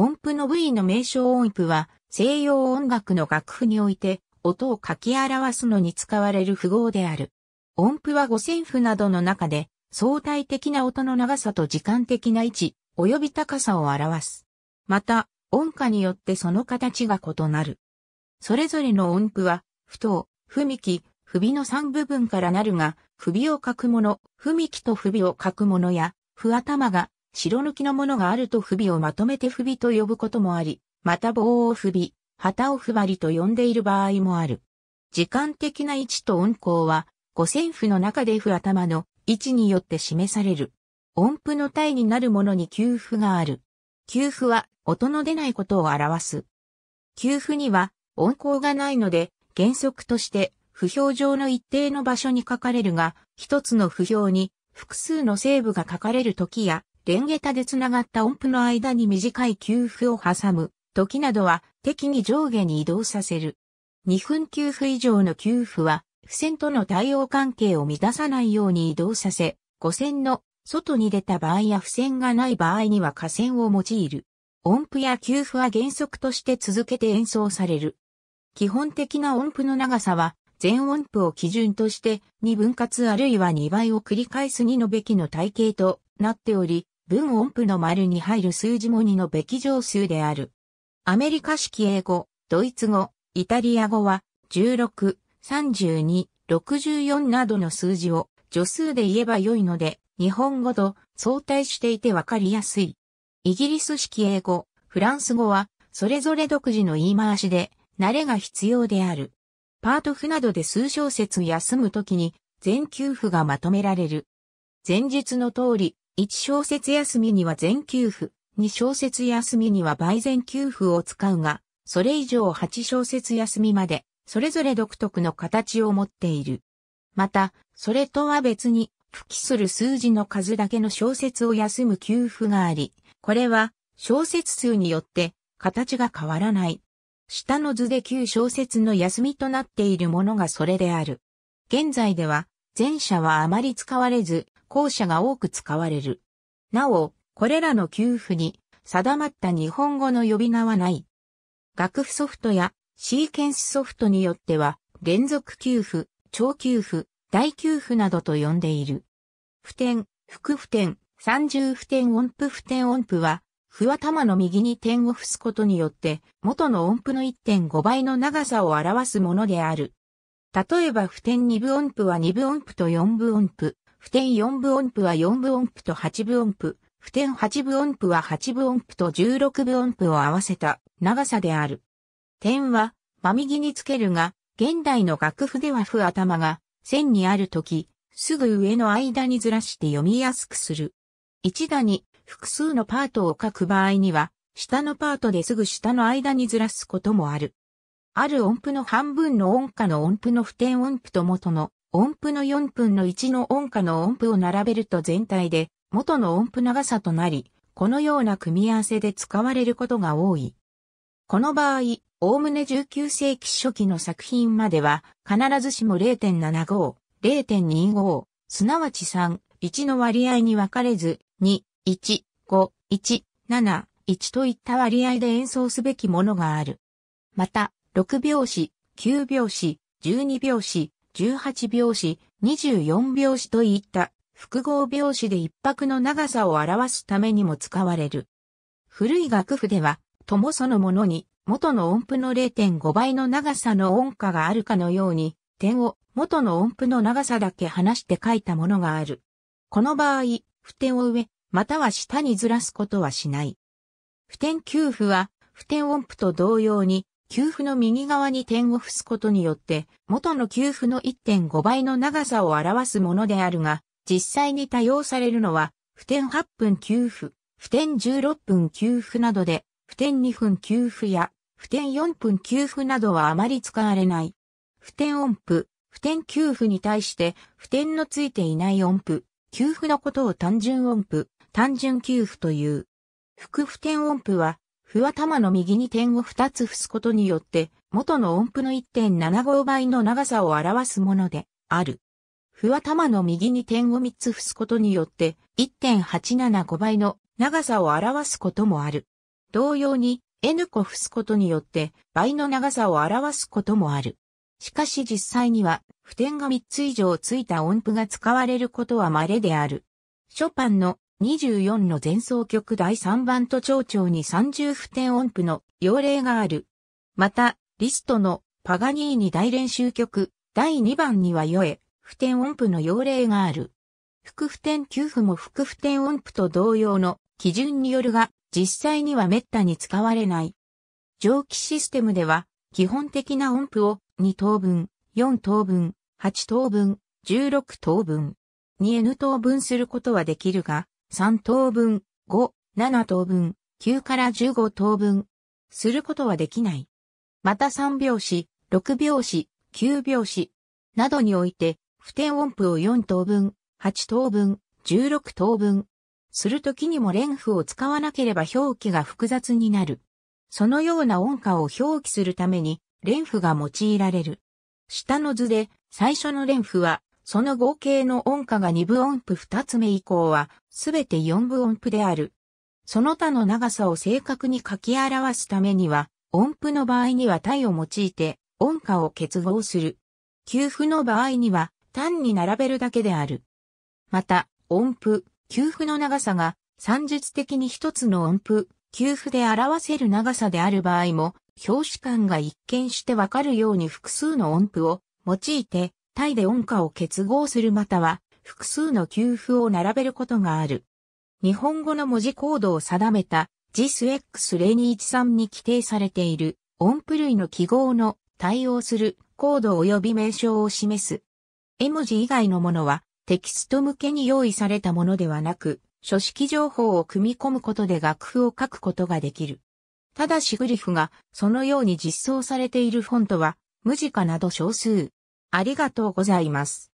音符の部位の名称音符は、西洋音楽の楽譜において、音を書き表すのに使われる符号である。音符は五線譜などの中で、相対的な音の長さと時間的な位置、及び高さを表す。また、音歌によってその形が異なる。それぞれの音符は、不等、不幹、不備の3部分からなるが、不備を書くもの、不幹と不備を書くものや、不頭が白抜きのものがあると不備をまとめて不備と呼ぶこともあり、また棒を不備、旗を不張りと呼んでいる場合もある。時間的な位置と音高は、五線譜の中で譜頭の位置によって示される。音符の体になるものに休符がある。休符は音の出ないことを表す。休符には音高がないので、原則として譜表上の一定の場所に書かれるが、一つの譜表に複数の成分が書かれる時や、ン下タで繋がった音符の間に短い休符を挟む時などは適宜上下に移動させる。2分休符以上の休符は、付箋との対応関係を乱さないように移動させ、5線の外に出た場合や付箋がない場合には下線を用いる。音符や休符は原則として続けて演奏される。基本的な音符の長さは、全音符を基準として2分割あるいは2倍を繰り返す2のべきの体系となっており、文音符の丸に入る数字も2のべき乗数である。アメリカ式英語、ドイツ語、イタリア語は16、32、64などの数字を助数で言えば良いので、日本語と相対していてわかりやすい。イギリス式英語、フランス語は、それぞれ独自の言い回しで、慣れが必要である。パート譜などで数小節休むときに、全休譜がまとめられる。前述の通り、1小節休みには全休符、2小節休みには倍全休符を使うが、それ以上8小節休みまで、それぞれ独特の形を持っている。また、それとは別に、付記する数字の数だけの小節を休む休符があり、これは、小節数によって、形が変わらない。下の図で9小節の休みとなっているものがそれである。現在では、前者はあまり使われず、後者が多く使われる。なお、これらの給付に定まった日本語の呼び名はない。楽譜ソフトやシーケンスソフトによっては、連続給付、超給付、大給付などと呼んでいる。普点、副普点、三重普点音符普点音符は、不は玉の右に点を付すことによって、元の音符の1.5倍の長さを表すものである。例えば普天二部音符は二部音符と四部音符、普天四部音符は四部音符と八部音符、普天八部音符は八部音符と十六部音符を合わせた長さである。点は真右につけるが、現代の楽譜では譜頭が線にあるとき、すぐ上の間にずらして読みやすくする。一打に複数のパートを書く場合には、下のパートですぐ下の間にずらすこともある。ある音符の半分の音下の音符の普天音符と元の音符の4分の1の音下の音符を並べると全体で元の音符長さとなり、このような組み合わせで使われることが多い。この場合、おおむね19世紀初期の作品までは、必ずしも0.75、0.25、すなわち3、1の割合に分かれず、2、1、5、1、7、1といった割合で演奏すべきものがある。また、6拍子、9拍子、12拍子、18拍子、24拍子といった複合拍子で一拍の長さを表すためにも使われる。古い楽譜では、ともそのものに元の音符の0.5倍の長さの音下があるかのように、点を元の音符の長さだけ離して書いたものがある。この場合、不点を上、または下にずらすことはしない。普天給付は、普天音符と同様に、給付の右側に点を付すことによって、元の給付の1.5倍の長さを表すものであるが、実際に多用されるのは、不点8分給付、不点16分給付などで、不点2分給付や、不点4分給付などはあまり使われない。不点音符、不点給付に対して、不点のついていない音符、給付のことを単純音符、単純給付という。副不点音符は、不は玉の右に点を2つ伏すことによって、元の音符の1.75倍の長さを表すものである。不は玉の右に点を3つ伏すことによって、1.875倍の長さを表すこともある。同様に、N 個伏すことによって、倍の長さを表すこともある。しかし実際には、不点が3つ以上ついた音符が使われることは稀である。ショパンの24の前奏曲第3番と長調に30不点音符の要例がある。また、リストのパガニーニ大練習曲第2番にはよえ、不点音符の要例がある。副不点給付も副不点音符と同様の基準によるが、実際には滅多に使われない。蒸気システムでは、基本的な音符を2等分、4等分、8等分、16等分、2n 等分することはできるが、3等分、5、7等分、9から15等分、することはできない。また3拍子、6拍子、9拍子、などにおいて、不定音符を4等分、8等分、16等分、するときにも連符を使わなければ表記が複雑になる。そのような音歌を表記するために、連符が用いられる。下の図で、最初の連符は、その合計の音波が2部音符2つ目以降は、すべて4部音符である。その他の長さを正確に書き表すためには、音符の場合には体を用いて、音波を結合する。休符の場合には、単に並べるだけである。また、音符、休符の長さが、算術的に一つの音符、休符で表せる長さである場合も、表紙感が一見してわかるように複数の音符を用いてタイで音歌を結合するまたは複数の給付を並べることがある。日本語の文字コードを定めた JISX0213 に規定されている音符類の記号の対応するコード及び名称を示す。絵文字以外のものはテキスト向けに用意されたものではなく、書式情報を組み込むことで楽譜を書くことができる。ただしグリフがそのように実装されているフォントは無字化など少数。ありがとうございます。